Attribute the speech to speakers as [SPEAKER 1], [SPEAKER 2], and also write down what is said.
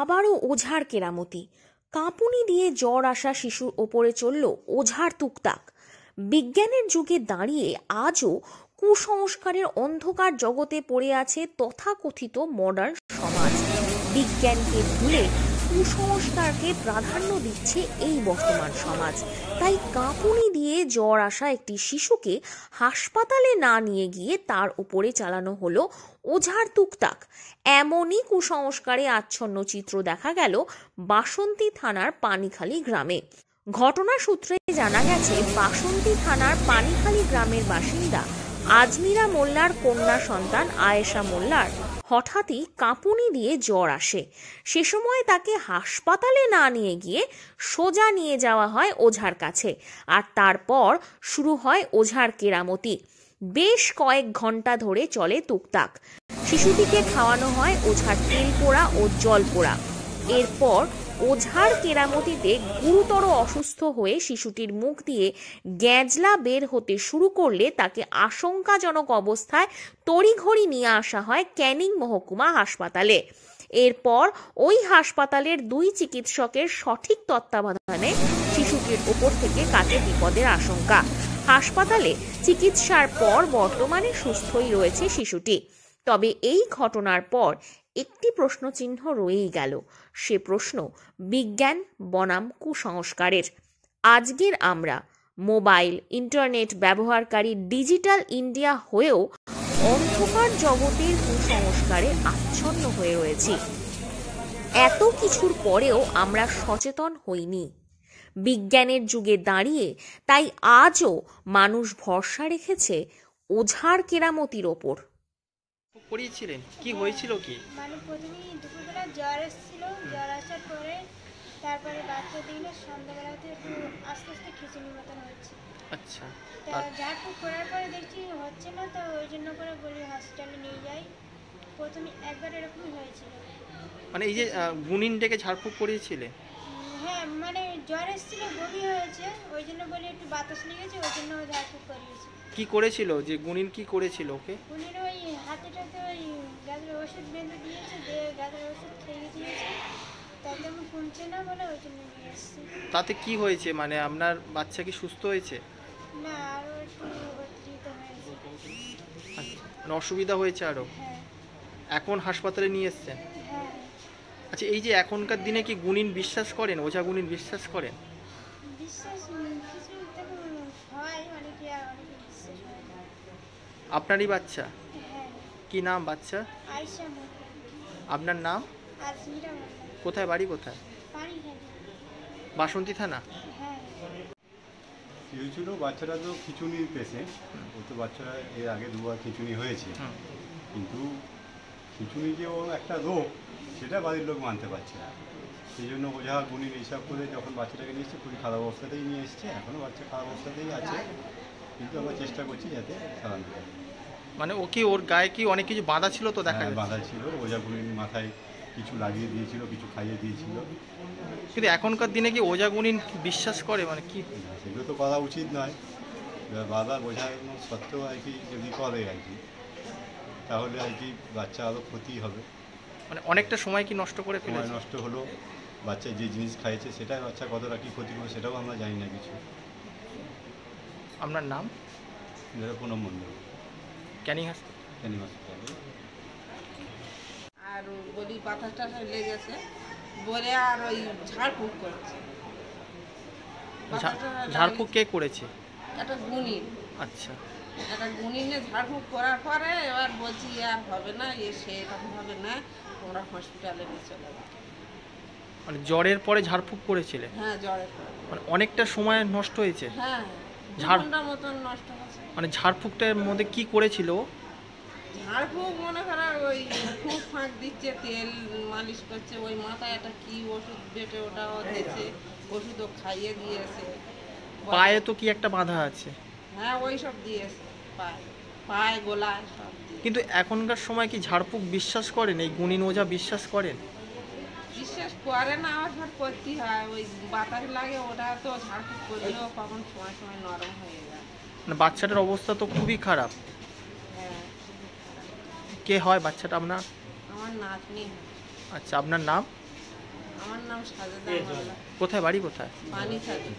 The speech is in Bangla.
[SPEAKER 1] আবারও ওঝার কেরামতি কাঁপুনি দিয়ে জ্বর আসা শিশুর ওপরে চলল ওঝার তুকতাক বিজ্ঞানের যুগে দাঁড়িয়ে আজও কুসংস্কারের অন্ধকার জগতে পড়ে আছে তথাকথিত মডার্ন সমাজ বিজ্ঞানকে ভুলে কুসংস্কারকে প্রাধান্য দিচ্ছে এই বর্তমান সমাজ তাই কাঁপুনি নিয়ে জ্বর আসা একটি শিশুকে হাসপাতালে না নিয়ে গিয়ে তার উপরে চালানো হলো ওঝার তুকতাক এমনই কুসংস্কারে আচ্ছন্ন চিত্র দেখা গেল বাসন্তী থানার পানিখালি গ্রামে ঘটনা সূত্রে জানা গেছে বাসন্তী থানার পানিখালি গ্রামের বাসিন্দা আজমিরা মোল্লার কন্যা সন্তান আয়েশা মোল্লার হঠাৎই কাঁপুনি দিয়ে জ্বর আসে সে সময় তাকে হাসপাতালে না নিয়ে গিয়ে সোজা নিয়ে যাওয়া হয় ওঝার কাছে আর তারপর শুরু হয় ওঝার কেরামতি বেশ কয়েক ঘন্টা ধরে চলে টুকটাক শিশুটিকে খাওয়ানো হয় ওঝার তেল পোড়া ও জল পোড়া এরপর ওঝার কেরামতিতে গুরুতর অসুস্থ হয়ে শিশুটির মুখ দিয়ে গ্যাজলা বের হতে শুরু করলে তাকে আশঙ্কাজনক অবস্থায় তড়িঘড়ি নিয়ে আসা হয় ক্যানিং মহকুমা হাসপাতালে এরপর ওই হাসপাতালের দুই চিকিৎসকের সঠিক তত্ত্বাবধানে শিশুটির ওপর থেকে কাটে বিপদের আশঙ্কা হাসপাতালে চিকিৎসার পর বর্তমানে সুস্থই রয়েছে শিশুটি তবে এই ঘটনার পর একটি প্রশ্ন চিহ্ন রয়েই গেল সে প্রশ্ন বিজ্ঞান বনাম কুসংস্কারের আজকের আমরা মোবাইল ইন্টারনেট ব্যবহারকারী ডিজিটাল ইন্ডিয়া হয়েও অন্ধকার জগতের কুসংস্কারে আচ্ছন্ন হয়ে রয়েছি এত কিছুর পরেও আমরা সচেতন হইনি বিজ্ঞানের যুগে দাঁড়িয়ে তাই আজও মানুষ ভরসা রেখেছে ওঝার কেরামতির ওপর
[SPEAKER 2] করিয়েছিলেন কি হয়েছিল কি হ্যাঁ, মানে প্রথমেই দুপুরবেলা জ্বর এসেছিল জ্বর আসার পরে তারপরে বাচ্চা দিলে সন্ধ্যাবেলাতে একটু আস্তে আস্তে খিচুড়ির মতন হচ্ছে আচ্ছা তা ঝাড়ফুঁক করার পরে দেখছি হচ্ছে না তো ওই জন্য করে বলি হসপিটালে নিয়ে যাই প্রথমে একবার এরকমই হয়েছিল মানে এই যে গুনিন ডেকে ঝাড়ফুঁক করিয়েছিলে হ্যাঁ মানে জ্বর এসেছিল বমি হয়েছে ওই জন্য বলি একটু বাতাস লেগেছে ওই জন্য ঝাড়ফুঁক করিয়েছি কি করেছিল যে গুনিন কি করেছিল ওকে গুনিনও ওই ওষুধ বেঁধে দিয়েছে ওষুধ খেয়ে দিয়েছে তাতে আমি না বলে ওই জন্য তাতে কি হয়েছে মানে আপনার বাচ্চা কি সুস্থ হয়েছে
[SPEAKER 3] না একটু
[SPEAKER 2] আচ্ছা, অসুবিধা হয়েছে আরও হ্যাঁ। এখন হাসপাতালে নিয়ে এসছেন হ্যাঁ। আচ্ছা এই যে এখনকার দিনে কি গুণিন বিশ্বাস করেন ওঝা গুণিন বিশ্বাস করেন আপনারই বাচ্চা কি নাম বাচ্চা আপনার নাম কোথায় বাড়ি কোথায় বাসন্তী থানা হ্যাঁ। ছিল বাচ্চারা তো খিচুনি পেশেন্ট ও তো বাচ্চারা এর আগে দুবার খিচুনি হয়েছে কিন্তু খিচুনি যে ও একটা রোগ সেটা বাড়ির লোক মানতে পারছে না সেই জন্য ওঝা গুণির হিসাব করে যখন বাচ্চাটাকে নিয়ে এসছে খুবই খারাপ অবস্থাতেই নিয়ে এসছে এখনও বাচ্চা খারাপ অবস্থাতেই আছে কিন্তু আমরা চেষ্টা করছি যাতে সারান মানে ও কি ওর গায়ে কি অনেক কিছু বাঁধা ছিল তো দেখা হ্যাঁ, বাঁধা ছিল গুণিন মাথায় কিছু লাগিয়ে দিয়েছিল কিছু খাইয়ে দিয়েছিল কিন্তু এখনকার দিনে কি গুণিন বিশ্বাস করে মানে কি সেগুলো তো করা উচিত নয় বাঁধা বোঝানো সত্ত্বেও আর কি যদি করে আর কি তাহলে আর কি বাচ্চা আরও ক্ষতি হবে মানে অনেকটা সময় কি নষ্ট করে ফেলে নষ্ট হলো বাচ্চা যে জিনিস খাইছে সেটাই বাচ্চা কতটা কী ক্ষতি করবে সেটাও আমরা জানি না কিছু আপনার নাম পুনম মন্ডল ক্যানিং হাস ক্যানিং হাসপাতাল
[SPEAKER 3] আর বলি পাথর লেগে গেছে বলে আর ওই ঝাড়ফুঁক করেছে ঝাড়ফুঁক কে করেছে একটা গুণী আচ্ছা একটা গুনি নিয়ে ঝাড়ফুঁক করার পরে এবার বলছি আর হবে না এ সে সেরকম হবে না তোমরা হসপিটালে নিয়ে চলে
[SPEAKER 2] মানে জ্বরের পরে ঝাড়ফুঁক করেছিলে
[SPEAKER 3] হ্যাঁ জ্বরের পরে
[SPEAKER 2] মানে অনেকটা সময় নষ্ট হয়েছে
[SPEAKER 3] হ্যাঁ, হ্যাঁ। ঝাড় মতন নষ্ট হয়েছে
[SPEAKER 2] মানে ঝাড়ফুঁকটার মধ্যে কি করেছিল
[SPEAKER 3] ঝাড়ফুঁক মনে করেন ওই ফুঁক ফাঁক দিচ্ছে তেল মালিশ করছে ওই মাথায় একটা কি ওষুধ বেটে ওটাও দিয়েছে ওষুধও খাইয়ে দিয়েছে
[SPEAKER 2] পায়ে তো কি একটা বাধা আছে
[SPEAKER 3] হ্যাঁ ওই সব দিয়েছে পায়ে পায়ে গোলায় সব
[SPEAKER 2] কিন্তু এখনকার সময় কি ঝাড়ফুঁক বিশ্বাস করেন এই গুণিন ওঝা বিশ্বাস করেন
[SPEAKER 3] করে না ঝাড় করতে হয় ওই বাতাস লাগে ওটা তো ঝাড়ফুঁক করলেও কখন সময় সময় নরম হয়ে যায়
[SPEAKER 2] মানে বাচ্চাটার অবস্থা তো হ্যাঁ, খুবই খারাপ কে হয় বাচ্চাটা আপনার
[SPEAKER 3] আমার নাতনি
[SPEAKER 2] আচ্ছা আপনার নাম
[SPEAKER 3] আমার নাম সাজেদা
[SPEAKER 2] কোথায় বাড়ি কোথায় পানি থাকে